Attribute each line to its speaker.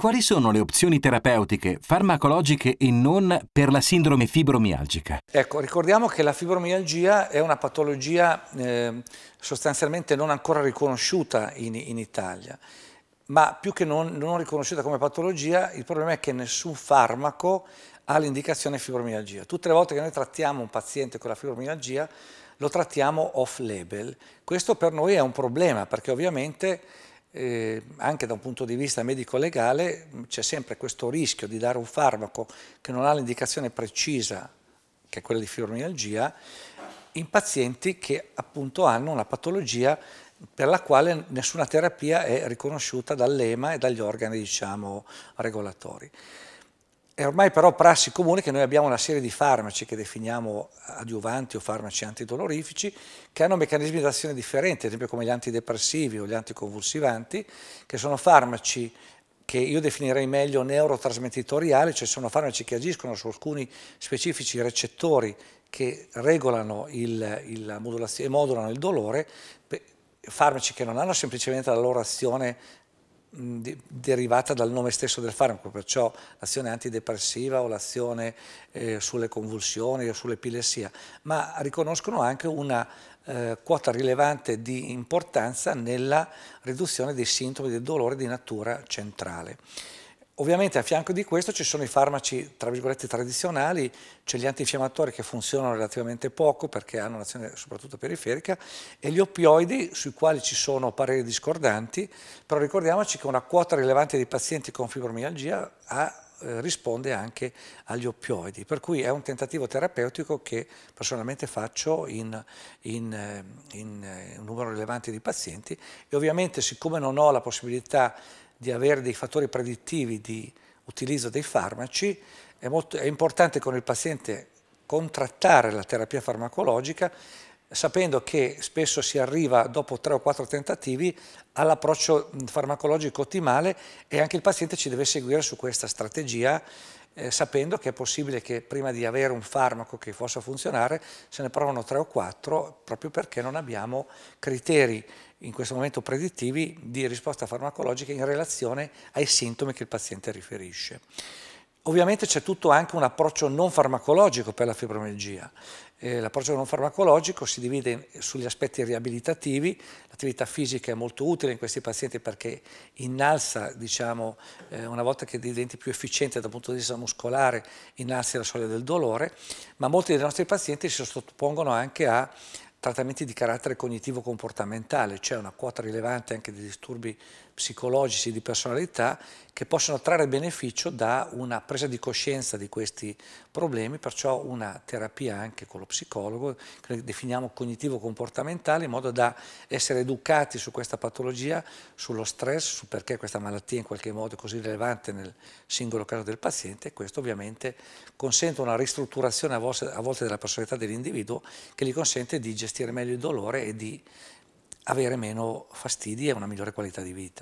Speaker 1: Quali sono le opzioni terapeutiche, farmacologiche e non per la sindrome fibromialgica? Ecco, ricordiamo che la fibromialgia è una patologia eh, sostanzialmente non ancora riconosciuta in, in Italia, ma più che non, non riconosciuta come patologia, il problema è che nessun farmaco ha l'indicazione fibromialgia. Tutte le volte che noi trattiamo un paziente con la fibromialgia, lo trattiamo off label. Questo per noi è un problema, perché ovviamente eh, anche da un punto di vista medico-legale mm, c'è sempre questo rischio di dare un farmaco che non ha l'indicazione precisa, che è quella di fibromialgia, in pazienti che appunto hanno una patologia per la quale nessuna terapia è riconosciuta dall'EMA e dagli organi diciamo, regolatori. È ormai però prassi comune che noi abbiamo una serie di farmaci che definiamo adiuvanti o farmaci antidolorifici che hanno meccanismi di azione differenti, ad esempio come gli antidepressivi o gli anticonvulsivanti, che sono farmaci che io definirei meglio neurotrasmettitoriali, cioè sono farmaci che agiscono su alcuni specifici recettori che regolano il, il modulano il dolore, farmaci che non hanno semplicemente la loro azione derivata dal nome stesso del farmaco, perciò l'azione antidepressiva o l'azione eh, sulle convulsioni o sull'epilessia, ma riconoscono anche una eh, quota rilevante di importanza nella riduzione dei sintomi del dolore di natura centrale. Ovviamente a fianco di questo ci sono i farmaci, tra virgolette, tradizionali, c'è cioè gli antinfiammatori che funzionano relativamente poco perché hanno un'azione soprattutto periferica e gli oppioidi sui quali ci sono pareri discordanti, però ricordiamoci che una quota rilevante dei pazienti con fibromialgia ha, eh, risponde anche agli oppioidi, per cui è un tentativo terapeutico che personalmente faccio in, in, eh, in, in eh, un numero rilevante di pazienti e ovviamente siccome non ho la possibilità di avere dei fattori predittivi di utilizzo dei farmaci, è, molto, è importante con il paziente contrattare la terapia farmacologica sapendo che spesso si arriva dopo tre o quattro tentativi all'approccio farmacologico ottimale e anche il paziente ci deve seguire su questa strategia eh, sapendo che è possibile che prima di avere un farmaco che possa funzionare se ne provano tre o quattro proprio perché non abbiamo criteri in questo momento predittivi di risposta farmacologica in relazione ai sintomi che il paziente riferisce. Ovviamente c'è tutto anche un approccio non farmacologico per la fibromialgia. Eh, l'approccio non farmacologico si divide sugli aspetti riabilitativi, l'attività fisica è molto utile in questi pazienti perché innalza, diciamo, eh, una volta che diventi più efficiente dal punto di vista muscolare, innalza la soglia del dolore, ma molti dei nostri pazienti si sottopongono anche a trattamenti di carattere cognitivo-comportamentale, c'è cioè una quota rilevante anche di disturbi psicologici di personalità che possono trarre beneficio da una presa di coscienza di questi problemi, perciò una terapia anche con lo psicologo, che definiamo cognitivo-comportamentale, in modo da essere educati su questa patologia, sullo stress, su perché questa malattia in qualche modo è così rilevante nel singolo caso del paziente e questo ovviamente consente una ristrutturazione a volte, a volte della personalità dell'individuo che gli consente di gestire gestire meglio il dolore e di avere meno fastidi e una migliore qualità di vita.